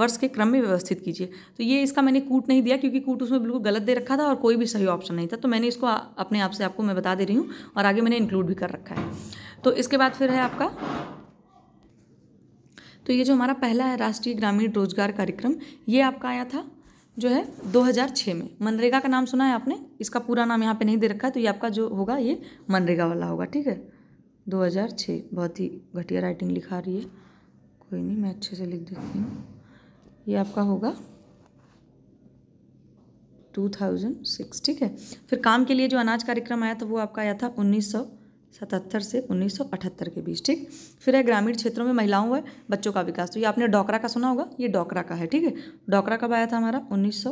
वर्ष के क्रम में व्यवस्थित कीजिए तो ये इसका मैंने कूट नहीं दिया क्योंकि कूट उसमें बिल्कुल गलत दे रखा था और कोई भी सही ऑप्शन नहीं था तो मैंने इसको अपने आप से आपको मैं बता दे रही हूँ और आगे मैंने इंक्लूड भी कर रखा है तो इसके बाद फिर है आपका तो ये जो हमारा पहला है राष्ट्रीय ग्रामीण रोजगार कार्यक्रम ये आपका आया था जो है 2006 में मनरेगा का नाम सुना है आपने इसका पूरा नाम यहाँ पे नहीं दे रखा है तो ये आपका जो होगा ये मनरेगा वाला होगा ठीक है दो हज़ार छः बहुत ही घटिया राइटिंग लिखा रही है कोई नहीं मैं अच्छे से लिख देती हूँ ये आपका होगा टू थाउजेंड सिक्स ठीक है फिर काम के लिए जो अनाज कार्यक्रम आया था वो आपका आया था उन्नीस सौ सतहत्तर से 1978 के बीच ठीक फिर है ग्रामीण क्षेत्रों में महिलाओं व बच्चों का विकास तो ये आपने डोकरा का सुना होगा ये डोकरा का है ठीक है डोकरा कब आया था हमारा उन्नीस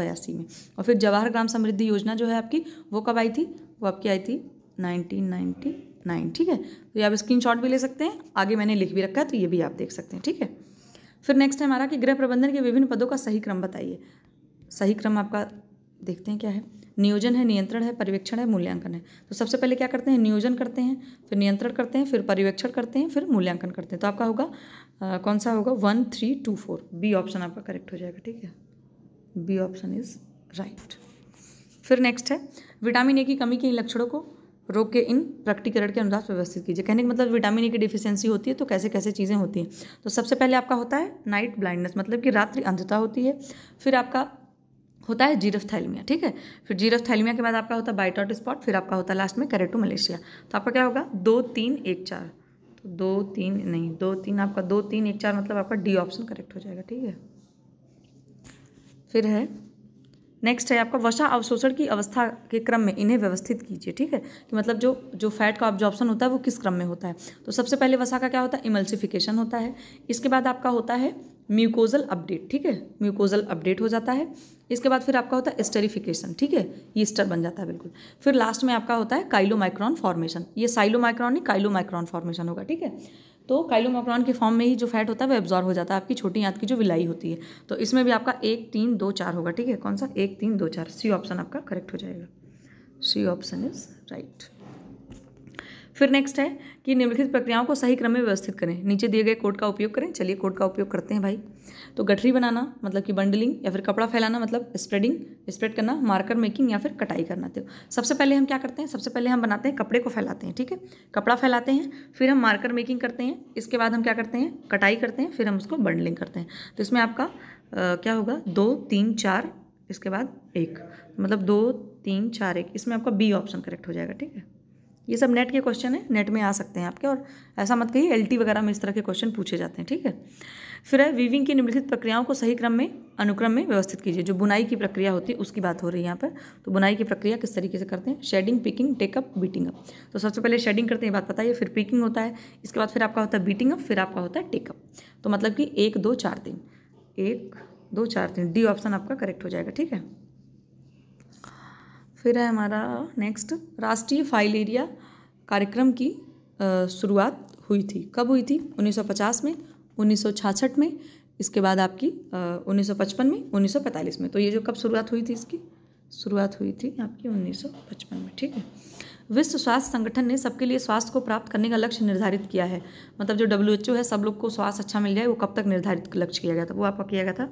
बयासी में और फिर जवाहर ग्राम समृद्धि योजना जो है आपकी वो कब आई थी वो आपकी आई थी नाइनटीन नाइन ठीक है तो ये आप स्क्रीनशॉट भी ले सकते हैं आगे मैंने लिख भी रखा है तो ये भी आप देख सकते हैं ठीक है फिर नेक्स्ट है हमारा कि गृह प्रबंधन के विभिन्न पदों का सही क्रम बताइए सही क्रम आपका देखते हैं क्या है नियोजन है नियंत्रण है परिवेक्षण है मूल्यांकन है तो सबसे पहले क्या करते हैं नियोजन करते हैं फिर नियंत्रण करते हैं फिर परिवेक्षण करते हैं फिर मूल्यांकन करते हैं तो आपका होगा आ, कौन सा होगा one three two four B option आपका करेक्ट हो जाएगा ठीक है बी ऑप्शन इज राइट फिर नेक्स्ट है विटामिन ए की कमी के इन लक्षणों को रोग के इन प्रकटीकरण के अनुसार व्यवस्थित कीजिए कहने का मतलब विटामिन ई की डिफिशियंसी होती है तो कैसे कैसे चीज़ें होती हैं तो सबसे पहले आपका होता है नाइट ब्लाइंडनेस मतलब कि रात्रि अंधता होती है फिर आपका होता है थैलमिया ठीक है फिर थैलमिया के बाद आपका होता है बाइटॉट स्पॉट फिर आपका होता है लास्ट में करेटो मलेशिया तो आपका क्या होगा दो तीन एक चार तो दो तीन नहीं दो तीन आपका दो तीन एक चार मतलब आपका डी ऑप्शन करेक्ट हो जाएगा ठीक है फिर है नेक्स्ट है आपका वसा अवशोषण की अवस्था के क्रम में इन्हें व्यवस्थित कीजिए ठीक है कि मतलब जो जो फैट का ऑब्जॉर्प्शन होता है वो किस क्रम में होता है तो सबसे पहले वसा का क्या होता है इमल्सिफिकेशन होता है इसके बाद आपका होता है म्यूकोजल अपडेट ठीक है म्यूकोजल अपडेट हो जाता है इसके बाद फिर आपका होता है स्टेरिफिकेशन ठीक है ये स्टर बन जाता है बिल्कुल फिर लास्ट में आपका होता है काइलोमाइक्रॉन फॉर्मेशन ये साइलोमाइक्रॉन नहीं काइलोमाइक्रॉन फॉर्मेशन होगा ठीक है तो काइलोमोक्रॉन के फॉर्म में ही जो फैट होता है वो एब्जॉर्व हो जाता है आपकी छोटी आंत की जो विलाई होती है तो इसमें भी आपका एक तीन दो चार होगा ठीक है कौन सा एक तीन दो चार सी ऑप्शन आपका करेक्ट हो जाएगा सी ऑप्शन इज राइट फिर नेक्स्ट है कि निम्नलिखित प्रक्रियाओं को सही क्रम में व्यवस्थित करें नीचे दिए गए कोड का उपयोग करें चलिए कोड का उपयोग करते हैं भाई तो गठरी बनाना मतलब कि बंडलिंग या फिर कपड़ा फैलाना मतलब स्प्रेडिंग स्प्रेड करना मार्कर मेकिंग या फिर कटाई करना तो सबसे पहले हम क्या करते हैं सबसे पहले हम बनाते हैं कपड़े को फैलाते हैं ठीक है कपड़ा फैलाते हैं फिर हम मार्कर मेकिंग करते हैं इसके बाद हम क्या करते हैं कटाई करते हैं फिर हम उसको बंडलिंग करते हैं तो इसमें आपका क्या होगा दो तीन चार इसके बाद एक मतलब दो तीन चार एक इसमें आपका बी ऑप्शन करेक्ट हो जाएगा ठीक है ये सब नेट के क्वेश्चन है नेट में आ सकते हैं आपके और ऐसा मत कहिए एलटी वगैरह में इस तरह के क्वेश्चन पूछे जाते हैं ठीक है फिर है वीविंग की निम्नलिखित प्रक्रियाओं को सही क्रम में अनुक्रम में व्यवस्थित कीजिए जो बुनाई की प्रक्रिया होती है उसकी बात हो रही है यहाँ पर तो बुनाई की प्रक्रिया किस तरीके से करते हैं shedding picking take up beating up तो सबसे पहले शेडिंग करते हैं बात पता है फिर पिकिंग होता है इसके बाद फिर आपका होता है बीटिंग अप फिर आपका होता है टेकअप तो मतलब कि एक दो चार तीन एक दो चार तीन डी ऑप्शन आपका करेक्ट हो जाएगा ठीक है फिर है हमारा नेक्स्ट राष्ट्रीय फाइल एरिया कार्यक्रम की शुरुआत हुई थी कब हुई थी 1950 में 1966 में इसके बाद आपकी 1955 में 1945 में तो ये जो कब शुरुआत हुई थी इसकी शुरुआत हुई थी आपकी 1955 में ठीक है विश्व स्वास्थ्य संगठन ने सबके लिए स्वास्थ्य को प्राप्त करने का लक्ष्य निर्धारित किया है मतलब जो डब्ल्यू है सब लोग को स्वास्थ्य अच्छा मिल जाए वो कब तक निर्धारित लक्ष्य किया गया था वो आपका किया गया था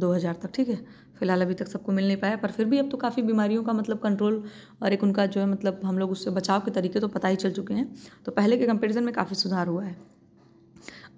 2000 तक ठीक है फिलहाल अभी तक सबको मिल नहीं पाया पर फिर भी अब तो काफ़ी बीमारियों का मतलब कंट्रोल और एक उनका जो है मतलब हम लोग उससे बचाव के तरीके तो पता ही चल चुके हैं तो पहले के कंपेरिजन में काफ़ी सुधार हुआ है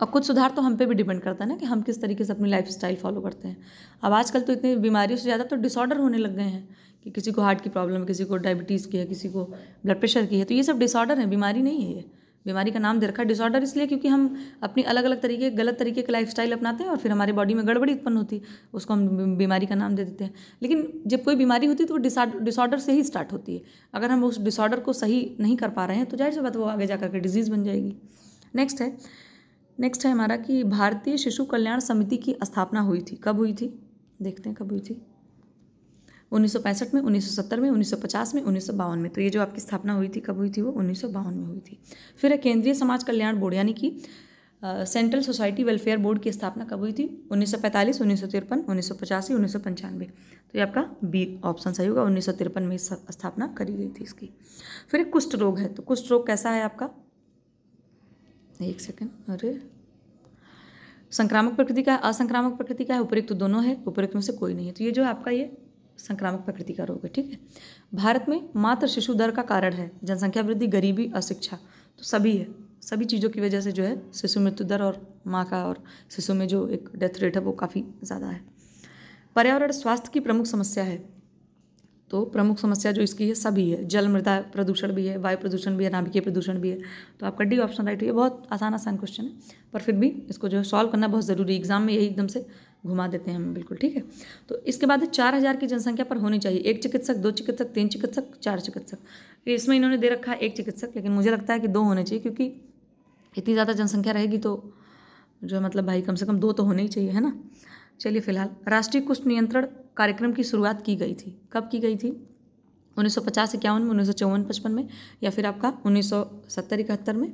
अब कुछ सुधार तो हम पे भी डिपेंड करता है ना कि हम किस तरीके से अपनी लाइफ स्टाइल फॉलो करते हैं अब आजकल तो इतनी बीमारियों से ज़्यादा तो डिसऑर्डर होने लग गए हैं कि किसी को हार्ट की प्रॉब्लम है किसी को डायबिटीज़ की है किसी को ब्लड प्रेशर की है तो ये सब डिसऑर्डर है बीमारी नहीं है ये बीमारी का नाम दे रखा है डिसऑर्डर इसलिए क्योंकि हम अपनी अलग अलग तरीके गलत तरीके का लाइफ अपनाते हैं और फिर हमारे बॉडी में गड़बड़ी उत्पन्न होती है उसको हम बीमारी का नाम दे देते हैं लेकिन जब कोई बीमारी होती है तो वो डिसऑर्डर से ही स्टार्ट होती है अगर हम उस डिसऑर्डर को सही नहीं कर पा रहे हैं तो जाहिर सी बात वो आगे जा करके डिजीज़ बन जाएगी नेक्स्ट है नेक्स्ट है हमारा कि भारतीय शिशु कल्याण समिति की स्थापना हुई थी कब हुई थी देखते हैं कब हुई थी 1965 में 1970 में 1950 में उन्नीस में तो ये जो आपकी स्थापना हुई थी कब हुई थी वो उन्नीस में हुई थी फिर है केंद्रीय समाज कल्याण बोर्ड यानी कि सेंट्रल सोसाइटी वेलफेयर बोर्ड की स्थापना कब हुई थी 1945, उन्नीस सौ तिरपन उन्नीस सौ पचासी उन्नीस सौ पंचानवे तो ये आपका बी ऑप्शन सही होगा उन्नीस सौ तिरपन में स्थापना करी गई थी इसकी फिर एक कुष्ठ रोग है तो कुष्ठ रोग कैसा है आपका एक सेकेंड अरे संक्रामक प्रकृति का असंक्रामक प्रकृति का है उपयुक्त तो दोनों है उपरुक्त में से कोई नहीं है तो ये जो आपका ये संक्रामक प्रकृति का रोग है ठीक है भारत में मात्र शिशु दर का कारण है जनसंख्या वृद्धि गरीबी अशिक्षा तो सभी है सभी चीज़ों की वजह से जो है शिशु मृत्यु दर और माँ का और शिशु में जो एक डेथ रेट है वो काफ़ी ज़्यादा है पर्यावरण स्वास्थ्य की प्रमुख समस्या है तो प्रमुख समस्या जो इसकी है सभी है जल मृदा प्रदूषण भी है वायु प्रदूषण भी है नाभिकीय प्रदूषण भी है तो आपका डी ऑप्शन राइट हुई बहुत आसान आसान क्वेश्चन है पर फिर भी इसको जो है सॉल्व करना बहुत ज़रूरी एग्जाम में यही एकदम से घुमा देते हैं हम बिल्कुल ठीक है तो इसके बाद चार हज़ार की जनसंख्या पर होनी चाहिए एक चिकित्सक दो चिकित्सक तीन चिकित्सक चार चिकित्सक तो इसमें इन्होंने दे रखा है एक चिकित्सक लेकिन मुझे लगता है कि दो होने चाहिए क्योंकि इतनी ज़्यादा जनसंख्या रहेगी तो जो मतलब भाई कम से कम दो तो होने ही चाहिए है ना चलिए फिलहाल राष्ट्रीय कुष्ठ नियंत्रण कार्यक्रम की शुरुआत की गई थी कब की गई थी उन्नीस सौ पचास इक्यावन में उन्नीस सौ चौवन पचपन में या फिर आपका उन्नीस सौ सत्तर इकहत्तर में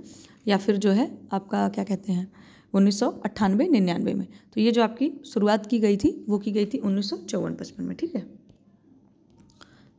या फिर जो है आपका क्या कहते हैं उन्नीस सौ निन्यानवे में तो ये जो आपकी शुरुआत की गई थी वो की गई थी उन्नीस सौ चौवन पचपन में ठीक है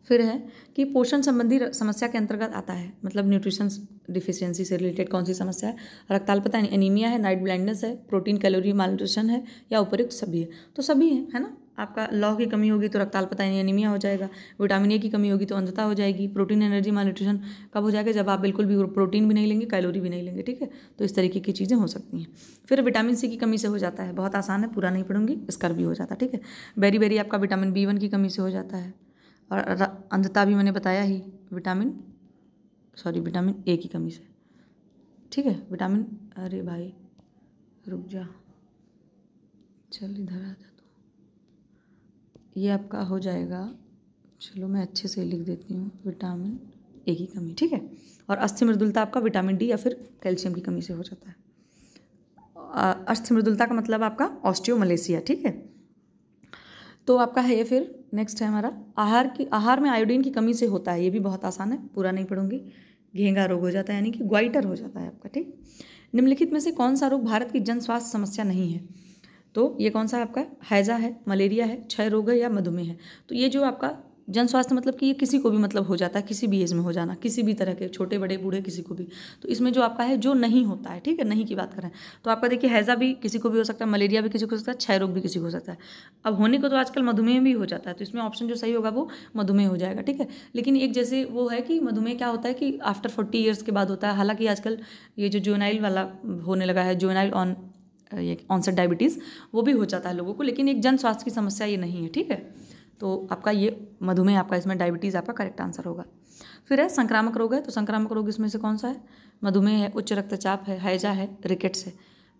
फिर है कि पोषण संबंधी समस्या के अंतर्गत आता है मतलब न्यूट्रिशन डिफिशियंसी से रिलेटेड कौन सी समस्या है है एनीमिया है नाइट ब्लाइंडनेस है प्रोटीन कैलोरी मालन्यूट्रिशन है या उपयुक्त सभी है तो सभी है है ना आपका लॉ की कमी होगी तो रक्ताल पता एनीमिया हो जाएगा विटामिन ए की कमी होगी तो अंधता हो जाएगी प्रोटीन एनर्जी मालन्यूट्रिशन कब हो जाएगा जब आप बिल्कुल भी प्रोटीन भी नहीं लेंगे कैलोरी भी नहीं लेंगे ठीक है तो इस तरीके की चीज़ें हो सकती हैं फिर विटामिन सी की कमी से हो जाता है बहुत आसान है पूरा नहीं पढ़ूंगी इसका भी हो जाता है ठीक है बेरी बेरी आपका विटामिन बी वन की कमी से हो जाता है और अंधता भी मैंने बताया ही विटामिन सॉरी विटामिन ए की कमी से ठीक है विटामिन अरे भाई रुक जा चल इधर आ जा ये आपका हो जाएगा चलो मैं अच्छे से लिख देती हूँ विटामिन ए की कमी ठीक है और अस्थि मृदुलता आपका विटामिन डी या फिर कैल्शियम की कमी से हो जाता है अस्थि मृदुलता का मतलब आपका ऑस्टियोमलेसिया ठीक है तो आपका है ये फिर नेक्स्ट है हमारा आहार की आहार में आयोडीन की कमी से होता है ये भी बहुत आसान है पूरा नहीं पढ़ूंगी घेंगा रोग हो जाता है यानी कि ग्वाइटर हो जाता है आपका ठीक निम्नलिखित में से कौन सा रोग भारत की जन स्वास्थ्य समस्या नहीं है तो ये कौन सा आपका हैज़ा है मलेरिया है क्षय रोग है या मधुमेह है तो ये जो आपका जन स्वास्थ्य मतलब कि ये किसी को भी मतलब हो जाता है किसी भी एज में हो जाना किसी भी तरह के छोटे बड़े बूढ़े किसी को भी तो इसमें जो आपका है जो नहीं होता है ठीक है नहीं की बात करें तो आपका देखिए हैज़ा भी किसी को भी हो सकता है मलेरिया भी किसी को हो सकता है क्षय रोग भी किसी को हो सकता है अब होने को तो आजकल मधुमेह भी हो जाता है तो इसमें ऑप्शन जो सही होगा वो मधुमेह हो जाएगा ठीक है लेकिन एक जैसे वो है कि मधुमेह क्या होता है कि आफ्टर फोर्टी ईयर्स के बाद होता है हालांकि आजकल ये जो जोनाइल वाला होने लगा है जोनाइल ऑन ये ऑनसेट डायबिटीज़ वो भी हो जाता है लोगों को लेकिन एक जन स्वास्थ्य की समस्या ये नहीं है ठीक है तो आपका ये मधुमेह आपका इसमें डायबिटीज़ आपका करेक्ट आंसर होगा फिर है संक्रामक रोग है तो संक्रामक रोग इसमें से कौन सा है मधुमेह है उच्च रक्तचाप है हैजा है रिकेट्स है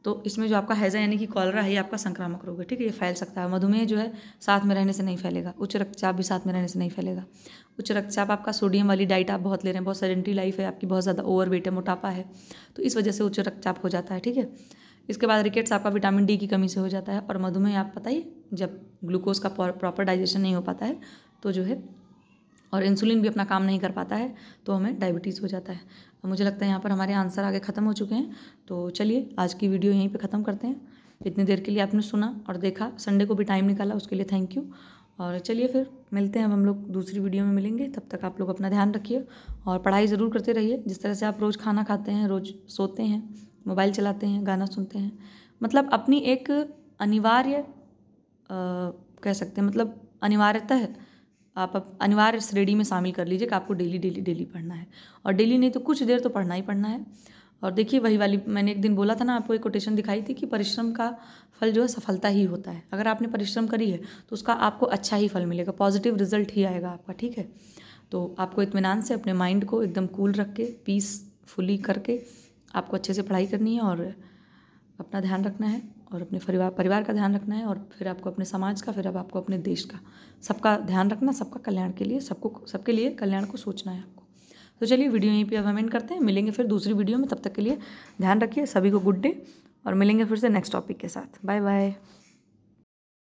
तो इसमें जो आपका हैजा यानी कि कॉलरा है ये आपका संक्रामक रोग है ठीक है ये फैल सकता है मधुमेह जो है साथ में रहने से नहीं फैलेगा उच्च रक्तचाप भी साथ में रहने से नहीं फैलेगा उच्च रक्तचाप आपका सोडियम वाली डाइट आप बहुत ले रहे हैं बहुत सेडेंट्री लाइफ है आपकी बहुत ज़्यादा ओवर है मोटापा है तो इस वजह से उच्च रक्तचाप हो जाता है ठीक है इसके बाद रिकेट्स आपका विटामिन डी की कमी से हो जाता है और मधुमेह आप पता ही जब ग्लूकोज का प्रॉपर डाइजेशन नहीं हो पाता है तो जो है और इंसुलिन भी अपना काम नहीं कर पाता है तो हमें डायबिटीज़ हो जाता है मुझे लगता है यहाँ पर हमारे आंसर आगे ख़त्म हो चुके हैं तो चलिए आज की वीडियो यहीं पे ख़त्म करते हैं इतनी देर के लिए आपने सुना और देखा संडे को भी टाइम निकाला उसके लिए थैंक यू और चलिए फिर मिलते हैं अब हम लोग दूसरी वीडियो में मिलेंगे तब तक आप लोग अपना ध्यान रखिए और पढ़ाई ज़रूर करते रहिए जिस तरह से आप रोज़ खाना खाते हैं रोज़ सोते हैं मोबाइल चलाते हैं गाना सुनते हैं मतलब अपनी एक अनिवार्य कह सकते हैं मतलब अनिवार्यता है आप अनिवार्य श्रेणी में शामिल कर लीजिए कि आपको डेली डेली डेली पढ़ना है और डेली नहीं तो कुछ देर तो पढ़ना ही पढ़ना है और देखिए वही वाली मैंने एक दिन बोला था ना आपको एक कोटेशन दिखाई थी कि परिश्रम का फल जो है सफलता ही होता है अगर आपने परिश्रम करी है तो उसका आपको अच्छा ही फल मिलेगा पॉजिटिव रिजल्ट ही आएगा आपका ठीक है तो आपको इतमान से अपने माइंड को एकदम कूल रख के पीसफुली करके आपको अच्छे से पढ़ाई करनी है और अपना ध्यान रखना है और अपने परिवार परिवार का ध्यान रखना है और फिर आपको अपने समाज का फिर अब आपको अपने देश का सबका ध्यान रखना सबका कल्याण के लिए सबको सबके लिए कल्याण को सोचना है आपको तो चलिए वीडियो यहीं पर अब हम करते हैं मिलेंगे फिर दूसरी वीडियो में तब तक के लिए ध्यान रखिए सभी को गुड डे और मिलेंगे फिर से नेक्स्ट टॉपिक के साथ बाय बाय